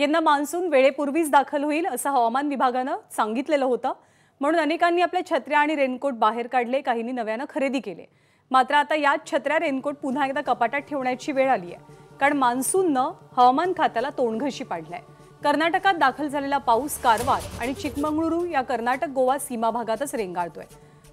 यंदा मान्सून वेळेपूर्वीच दाखल होईल असं हवामान विभागानं सांगितलेलं होतं म्हणून अनेकांनी आपल्या छत्र्या आणि रेनकोट बाहेर काढले काहींनी नव्यानं खरेदी केले मात्र आता याच छत्र्या रेनकोट पुन्हा एकदा कपाटात ठेवण्याची वेळ आली आहे कारण मान्सूननं हवामान खात्याला तोंडघशी पाडलाय कर्नाटकात दाखल झालेला पाऊस कारवार आणि चिकमंगळुरू या कर्नाटक गोवा सीमा भागातच रेंगाळतोय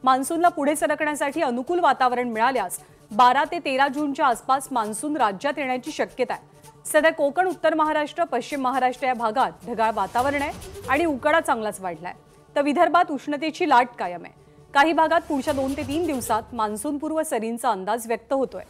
मान्सूनला पुढे सरकण्यासाठी अनुकूल वातावरण मिळाल्यास बारा ते तेरा जूनच्या आसपास मान्सून राज्यात येण्याची शक्यता आहे सध्या कोकण उत्तर महाराष्ट्र पश्चिम महाराष्ट्र या भागात ढगाळ वातावरण आहे आणि उकडा चांगलाच वाढलाय तर विदर्भात उष्णतेची लाट कायम आहे काही भागात पुढच्या दोन ते तीन दिवसात मान्सूनपूर्व सरींचा अंदाज व्यक्त होतोय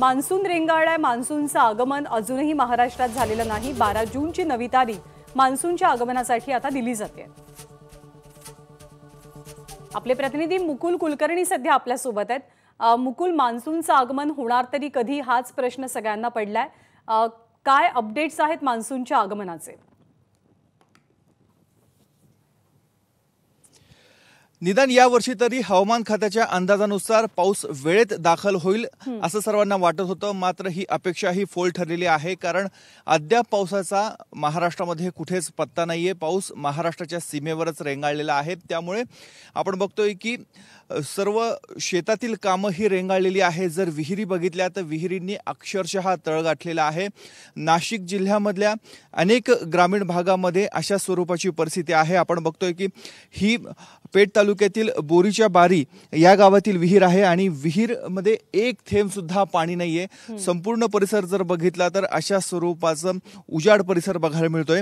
मान्सून रेंगाळलाय मान्सूनचं आगमन अजूनही महाराष्ट्रात झालेलं नाही बारा जूनची नवी तारीख मान्सूनच्या आगमनासाठी आता दिली जाते आपले प्रतिनिधी मुकुल कुलकर्णी सध्या आपल्यासोबत आहेत मुकुल मान्सूनचं आगमन होणार तरी कधी हाच प्रश्न सगळ्यांना पडलाय काय अपडेट्स आहेत मान्सूनच्या आगमनाचे निदान यावर्षी तरी हवामान खात्याच्या अंदाजानुसार पाऊस वेळेत दाखल होईल असं सर्वांना वाटत होतं मात्र ही अपेक्षा ही फोल ठरलेली आहे कारण अद्याप पावसाचा महाराष्ट्रामध्ये कुठेच पत्ता नाहीये पाऊस महाराष्ट्राच्या सीमेवरच रेंगाळलेला आहे त्यामुळे आपण बघतोय की सर्व शेतातील कामं ही रेंगाळलेली आहे जर विहिरी बघितल्या तर विहिरींनी अक्षरशः तळ गाठलेला आहे नाशिक जिल्ह्यामधल्या अनेक ग्रामीण भागामध्ये अशा स्वरूपाची परिस्थिती आहे आपण बघतोय की ही पेठ तालुक्यातील बोरीच्या बारी या गावातील विहीर आहे आणि विहीरमध्ये एक थेंबसुद्धा पाणी नाही आहे संपूर्ण परिसर जर बघितला तर अशा स्वरूपाचं उजाड परिसर बघायला मिळतोय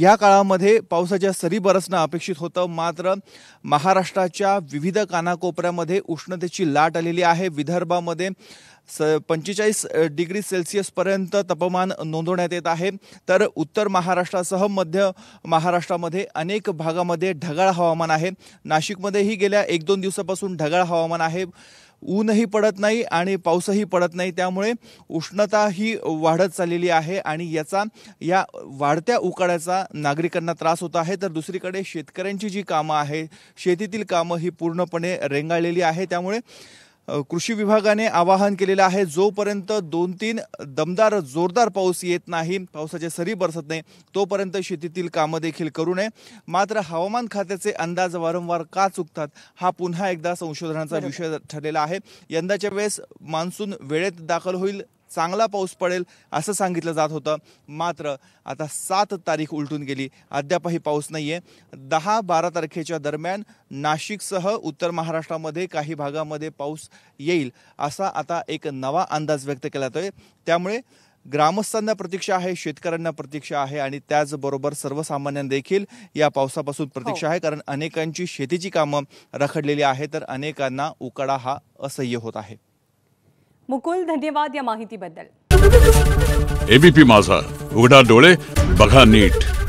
या काळामध्ये पावसाच्या सरी बरसणं अपेक्षित होतं मात्र महाराष्ट्राच्या विविध काना कोपऱ्यामध्ये उष्णतेची लाट आलेली आहे विदर्भामध्ये स पंचेचाळीस डिग्री सेल्सिअसपर्यंत तापमान नोंदवण्यात येत आहे तर उत्तर महाराष्ट्रासह मध्य महाराष्ट्रामध्ये अनेक भागामध्ये ढगाळ हवामान आहे नाशिकमध्येही गेल्या एक दोन दिवसापासून ढगाळ हवामान आहे ऊनही पडत नाही आणि पाऊसही पडत नाही त्यामुळे उष्णता ही वाढत चाललेली आहे आणि याचा या वाढत्या उकाड्याचा नागरिकांना त्रास होत आहे तर दुसरीकडे शेतकऱ्यांची जी कामं आहे शेतीतील कामं ही पूर्णपणे रेंगाळलेली आहे त्यामुळे कृषी विभागाने आवाहन केलेलं आहे जोपर्यंत दोन तीन दमदार जोरदार पाऊस येत नाही पावसाच्या सरी बरसत नाही तोपर्यंत शेतीतील कामं देखील करू नये मात्र हवामान खात्याचे अंदाज वारंवार का चुकतात हा पुन्हा एकदा संशोधनाचा विषय ठरलेला आहे यंदाच्या वेळेस मान्सून वेळेत दाखल होईल चांगला पाऊस पडेल असं सांगितलं जात होतं मात्र आता सात तारीख उलटून गेली अद्यापही पाऊस नाही आहे दहा बारा तारखेच्या दरम्यान नाशिकसह उत्तर महाराष्ट्रामध्ये काही भागामध्ये पाऊस येईल असा आता एक नवा अंदाज व्यक्त केला जातोय त्यामुळे ग्रामस्थांना प्रतीक्षा आहे शेतकऱ्यांना प्रतीक्षा आहे आणि त्याचबरोबर सर्वसामान्यांना देखील या पावसापासून प्रतीक्षा आहे हो. कारण अनेकांची शेतीची कामं रखडलेली आहे तर अनेकांना उकडा हा असह्य होत आहे मुकुल धन्यवाद या माहितीबद्दल एबीपी माझा उघडा डोळे बघा नीट